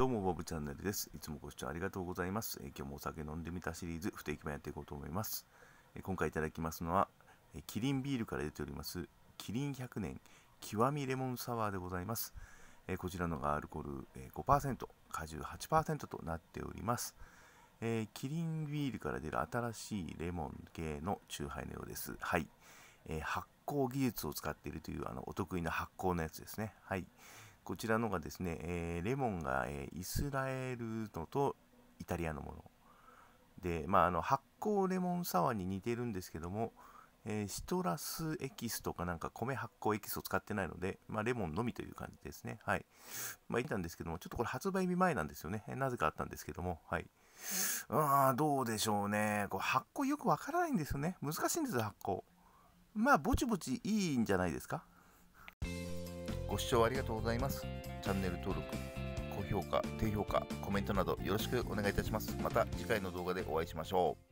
どうも、ボブチャンネルです。いつもご視聴ありがとうございます。え今日もお酒飲んでみたシリーズ、不定期版やっていこうと思います。え今回いただきますのは、えキリンビールから出ております、キリン100年極みレモンサワーでございます。えこちらのがアルコール、え5%、果汁8%となっております。えキリンビールから出る新しいレモン系のチューハイのようです。はい。え発酵技術を使っているという、あの、お得意な発酵のやつですね。はい。こちらのがですね、えー、レモンが、えー、イスラエルのとイタリアのもので、まあ、あの発酵レモンサワーに似てるんですけども、えー、シトラスエキスとかなんか米発酵エキスを使ってないので、まあ、レモンのみという感じですね。はい。まあ、いたんですけども、ちょっとこれ発売日前なんですよね。なぜかあったんですけども、はい。うん、どうでしょうね。こう発酵よくわからないんですよね。難しいんですよ、発酵。まあ、ぼちぼちいいんじゃないですか。ご視聴ありがとうございます。チャンネル登録、高評価、低評価、コメントなどよろしくお願いいたします。また次回の動画でお会いしましょう。